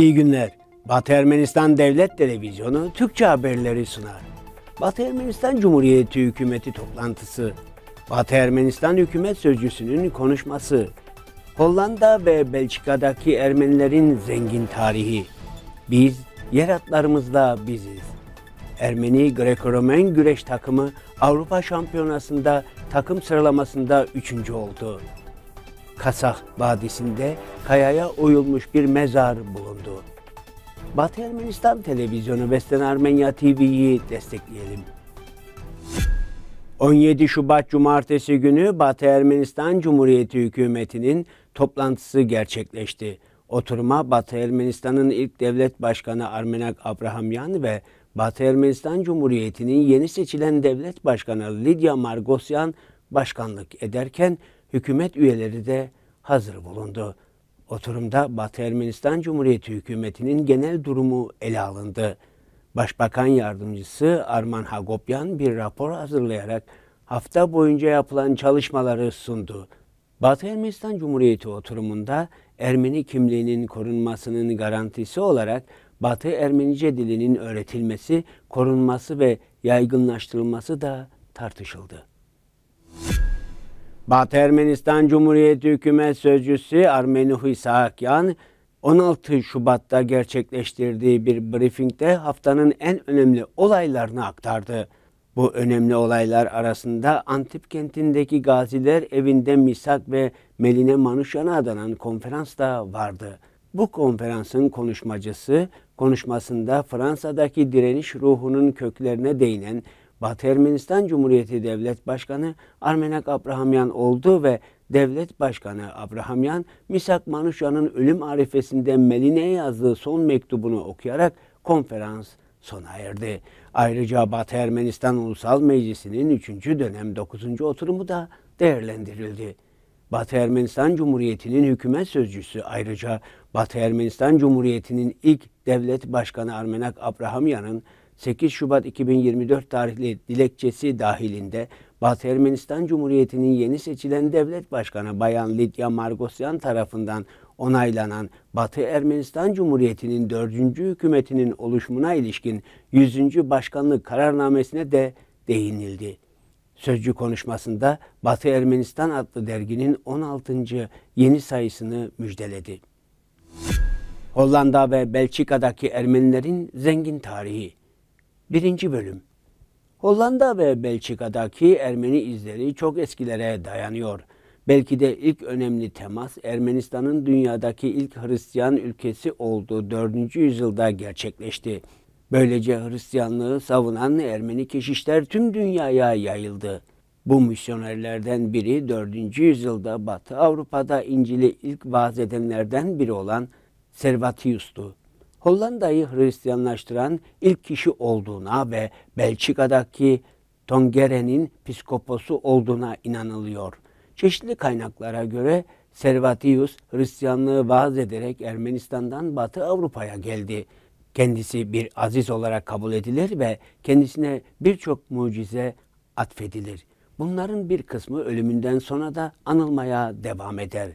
İyi günler. Batı Ermenistan Devlet Televizyonu Türkçe haberleri sunar. Batı Ermenistan Cumhuriyeti Hükümeti toplantısı, Batı Ermenistan Hükümet Sözcüsü'nün konuşması, Hollanda ve Belçika'daki Ermenilerin zengin tarihi, biz yer atlarımızda biziz. Ermeni Greco-Romen güreş takımı Avrupa Şampiyonası'nda takım sıralamasında üçüncü oldu. Kasah Vadisi'nde kayaya oyulmuş bir mezar bulundu. Batı Ermenistan Televizyonu Vesten Armenya TV'yi destekleyelim. 17 Şubat Cumartesi günü Batı Ermenistan Cumhuriyeti Hükümeti'nin toplantısı gerçekleşti. Oturuma Batı Ermenistan'ın ilk devlet başkanı Armenak Abrahamyan ve Batı Ermenistan Cumhuriyeti'nin yeni seçilen devlet başkanı Lidya Margosyan başkanlık ederken hükümet üyeleri de hazır bulundu. Oturumda Batı Ermenistan Cumhuriyeti hükümetinin genel durumu ele alındı. Başbakan yardımcısı Arman Hagopyan bir rapor hazırlayarak hafta boyunca yapılan çalışmaları sundu. Batı Ermenistan Cumhuriyeti oturumunda Ermeni kimliğinin korunmasının garantisi olarak Batı Ermenice dilinin öğretilmesi, korunması ve yaygınlaştırılması da tartışıldı. Batı Ermenistan Cumhuriyeti Hükümet Sözcüsü Armeni Huysakyan 16 Şubat'ta gerçekleştirdiği bir briefingde haftanın en önemli olaylarını aktardı. Bu önemli olaylar arasında Antip kentindeki gaziler evinde Misak ve Meline Manuşyan'a adanan konferans da vardı. Bu konferansın konuşmacısı konuşmasında Fransa'daki direniş ruhunun köklerine değinen Batı Ermenistan Cumhuriyeti Devlet Başkanı Armenak Abrahamyan oldu ve Devlet Başkanı Abrahamyan, Misak Manuşyan'ın ölüm arifesinde Meline'ye yazdığı son mektubunu okuyarak konferans sona erdi. Ayrıca Batı Ermenistan Ulusal Meclisi'nin 3. dönem 9. oturumu da değerlendirildi. Batı Ermenistan Cumhuriyeti'nin hükümet sözcüsü ayrıca Batı Ermenistan Cumhuriyeti'nin ilk devlet başkanı Armenak Abrahamyan'ın 8 Şubat 2024 tarihli dilekçesi dahilinde Batı Ermenistan Cumhuriyeti'nin yeni seçilen devlet başkanı Bayan Lidya Margosyan tarafından onaylanan Batı Ermenistan Cumhuriyeti'nin 4. hükümetinin oluşumuna ilişkin 100. başkanlık kararnamesine de değinildi. Sözcü konuşmasında Batı Ermenistan adlı derginin 16. yeni sayısını müjdeledi. Hollanda ve Belçika'daki Ermenilerin zengin tarihi 1. Bölüm Hollanda ve Belçika'daki Ermeni izleri çok eskilere dayanıyor. Belki de ilk önemli temas Ermenistan'ın dünyadaki ilk Hristiyan ülkesi olduğu 4. yüzyılda gerçekleşti. Böylece Hristiyanlığı savunan Ermeni keşişler tüm dünyaya yayıldı. Bu misyonerlerden biri 4. yüzyılda Batı Avrupa'da İncil'i ilk vaaz edenlerden biri olan Servatius'tu. Hollanda'yı Hristiyanlaştıran ilk kişi olduğuna ve Belçika'daki Tongeren'in piskoposu olduğuna inanılıyor. Çeşitli kaynaklara göre Servatius Hristiyanlığı vaaz ederek Ermenistan'dan Batı Avrupa'ya geldi. Kendisi bir aziz olarak kabul edilir ve kendisine birçok mucize atfedilir. Bunların bir kısmı ölümünden sonra da anılmaya devam eder.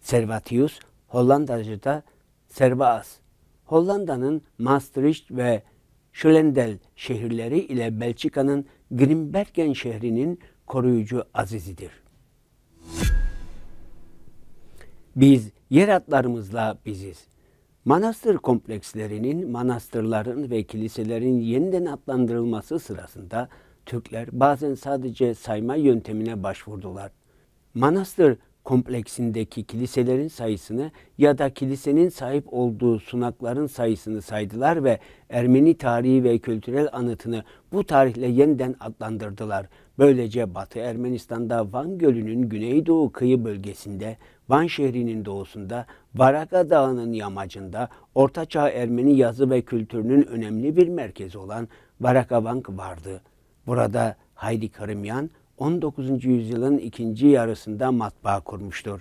Servatius Hollandacı'da Servas Hollanda'nın Maastricht ve Schlendel şehirleri ile Belçika'nın Grimbergen şehrinin koruyucu azizidir. Biz yer atlarımızla biziz. Manastır komplekslerinin, manastırların ve kiliselerin yeniden adlandırılması sırasında Türkler bazen sadece sayma yöntemine başvurdular. Manastır kompleksindeki kiliselerin sayısını ya da kilisenin sahip olduğu sunakların sayısını saydılar ve Ermeni tarihi ve kültürel anıtını bu tarihle yeniden adlandırdılar. Böylece Batı Ermenistan'da Van Gölü'nün güneydoğu kıyı bölgesinde, Van şehrinin doğusunda, Baraka Dağı'nın yamacında Ortaçağ Ermeni yazı ve kültürünün önemli bir merkezi olan Varakavank vardı. Burada Haydi Karimyan 19. yüzyılın ikinci yarısında matbaa kurmuştur.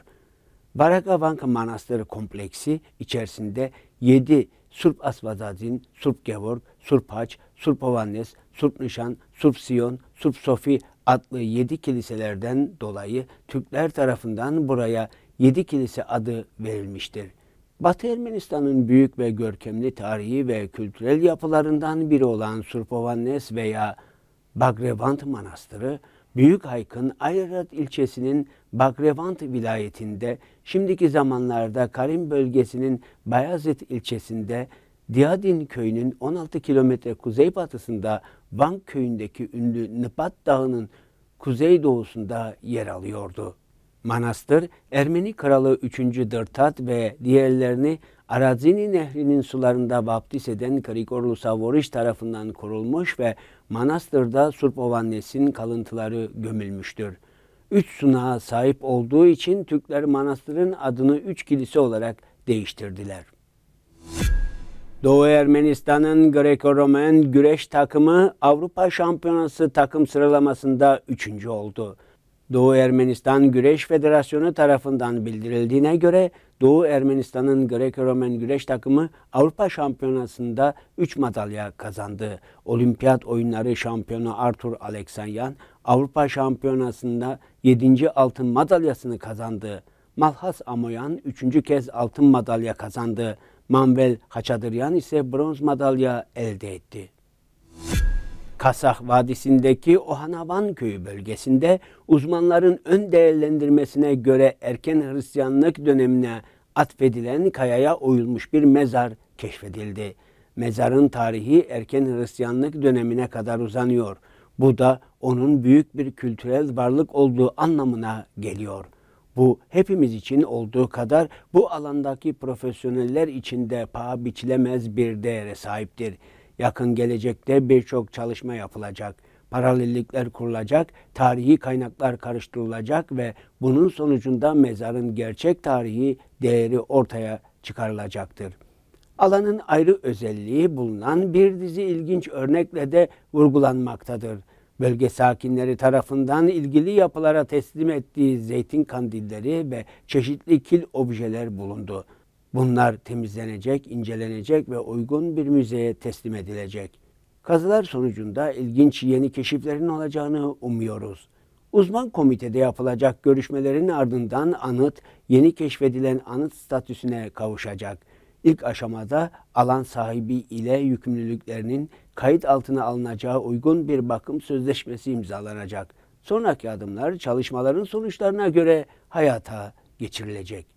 Barak Avanka Manastırı kompleksi içerisinde 7 Surp Asvazadin, Surp Gevorg, Surp Haç, Surp Ovannes, Surp Nişan, Surp Siyon, Surp Sofi adlı 7 kiliselerden dolayı Türkler tarafından buraya 7 kilise adı verilmiştir. Batı Ermenistan'ın büyük ve görkemli tarihi ve kültürel yapılarından biri olan Surp Surpovannes veya Bagrevant Manastırı Büyük Hayk'ın Ayrat ilçesinin Bakrevant vilayetinde, şimdiki zamanlarda Karim bölgesinin Bayazıt ilçesinde, Diyadin köyünün 16 kilometre kuzeybatısında Van köyündeki ünlü Nıpat Dağı'nın kuzeydoğusunda yer alıyordu. Manastır, Ermeni kralı 3. Dırtat ve diğerlerini Arazini Nehri'nin sularında vaptiz eden Karikorlu Savoriş tarafından kurulmuş ve manastırda Surpovannes'in kalıntıları gömülmüştür. Üç sunağa sahip olduğu için Türkler manastırın adını üç kilise olarak değiştirdiler. Doğu Ermenistan'ın greco roman güreş takımı Avrupa Şampiyonası takım sıralamasında üçüncü oldu. Doğu Ermenistan Güreş Federasyonu tarafından bildirildiğine göre Doğu Ermenistan'ın Greco-Romen güreş takımı Avrupa Şampiyonası'nda 3 madalya kazandı. Olimpiyat oyunları şampiyonu Artur Aleksanyan Avrupa Şampiyonası'nda 7. altın madalyasını kazandı. Malhas Amoyan 3. kez altın madalya kazandı. Manvel Haçadıryan ise bronz madalya elde etti. Kasah Vadisi'ndeki Ohanavan köyü bölgesinde uzmanların ön değerlendirmesine göre erken Hristiyanlık dönemine atfedilen kayaya oyulmuş bir mezar keşfedildi. Mezarın tarihi erken Hristiyanlık dönemine kadar uzanıyor. Bu da onun büyük bir kültürel varlık olduğu anlamına geliyor. Bu hepimiz için olduğu kadar bu alandaki profesyoneller için de paha biçilemez bir değere sahiptir. Yakın gelecekte birçok çalışma yapılacak, paralellikler kurulacak, tarihi kaynaklar karıştırılacak ve bunun sonucunda mezarın gerçek tarihi değeri ortaya çıkarılacaktır. Alanın ayrı özelliği bulunan bir dizi ilginç örnekle de vurgulanmaktadır. Bölge sakinleri tarafından ilgili yapılara teslim ettiği zeytin kandilleri ve çeşitli kil objeler bulundu. Bunlar temizlenecek, incelenecek ve uygun bir müzeye teslim edilecek. Kazılar sonucunda ilginç yeni keşiflerin olacağını umuyoruz. Uzman komitede yapılacak görüşmelerin ardından anıt yeni keşfedilen anıt statüsüne kavuşacak. İlk aşamada alan sahibi ile yükümlülüklerinin kayıt altına alınacağı uygun bir bakım sözleşmesi imzalanacak. Sonraki adımlar çalışmaların sonuçlarına göre hayata geçirilecek.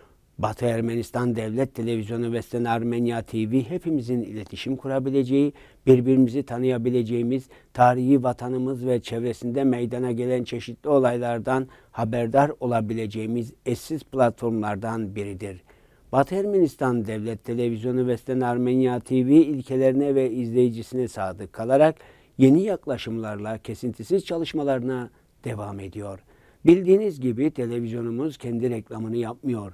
Batı Ermenistan Devlet Televizyonu ve Sen Armenya TV hepimizin iletişim kurabileceği, birbirimizi tanıyabileceğimiz, tarihi vatanımız ve çevresinde meydana gelen çeşitli olaylardan haberdar olabileceğimiz eşsiz platformlardan biridir. Batı Ermenistan Devlet Televizyonu ve Sen Armenya TV ilkelerine ve izleyicisine sadık kalarak yeni yaklaşımlarla kesintisiz çalışmalarına devam ediyor. Bildiğiniz gibi televizyonumuz kendi reklamını yapmıyor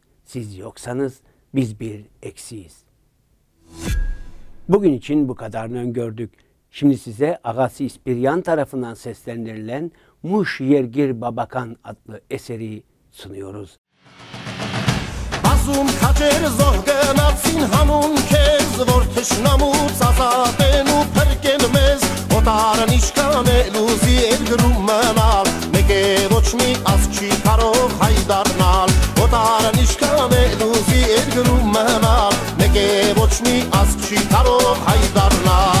Siz yoksanız biz bir eksiyiz. Bugün için bu kadarını öngördük. Şimdi size Agasi İspiryan tarafından seslendirilen Muş Yergir Babakan adlı eseri sunuyoruz. Azum kacer zorgen atsin hanun kez Vortiş namut zazaden u pergenmez Otaran işkan eluzi elgrum menal Nege voçni az çi karo haydar nal օտարը նիշկան է դուզի էր գրում մնալ մեկ է ոչ մի ազգ չի կարող հայ դառնալ